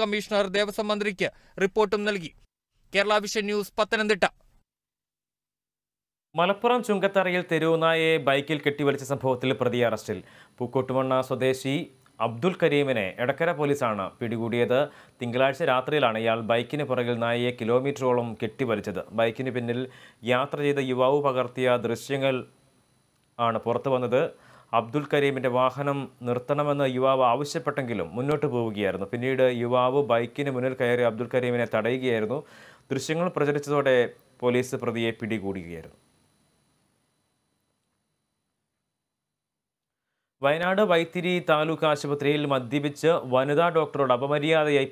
commissioner Devaswom മന്ത്രിക്ക് റിപ്പോർട്ടും നൽകി കേരള വിഷൻ ന്യൂസ് പത്തനംതിട്ട മലപ്പുറം ചുങ്കത്തറയിൽ തെരുവുനായയെ ബൈക്കിൽ കെട്ടിവലിച്ച സംഭവത്തിൽ പ്രതി അറസ്റ്റിൽ പൂക്കോട്ടുമണ്ണ സ്വദേശി അബ്ദുൽ കരീമിനെ എടക്കര പോലീസാണ് പിടികൂടിയത് തിങ്കളാഴ്ച രാത്രിയിലാണ് ഇയാൾ ബൈക്കിന് പുറകിൽ നായയെ കിലോമീറ്ററോളം കെട്ടിവലിച്ചത് ബൈക്കിന് പിന്നിൽ യാത്ര ചെയ്ത യുവാവ് പകർത്തിയ ദൃശ്യങ്ങൾ ആണ് പുറത്തു വന്നത് അബ്ദുൽ കരീമിൻ്റെ വാഹനം നിർത്തണമെന്ന് യുവാവ് ആവശ്യപ്പെട്ടെങ്കിലും മുന്നോട്ട് പോവുകയായിരുന്നു പിന്നീട് യുവാവ് ബൈക്കിന് മുന്നിൽ കയറി അബ്ദുൽ കരീമിനെ തടയുകയായിരുന്നു ദൃശ്യങ്ങൾ പ്രചരിച്ചതോടെ പോലീസ് പ്രതിയെ പിടികൂടുകയായിരുന്നു വയനാട് വൈത്തിരി താലൂക്ക് ആശുപത്രിയിൽ മദ്യപിച്ച് വനിതാ ഡോക്ടറോട് അപമര്യാദയായി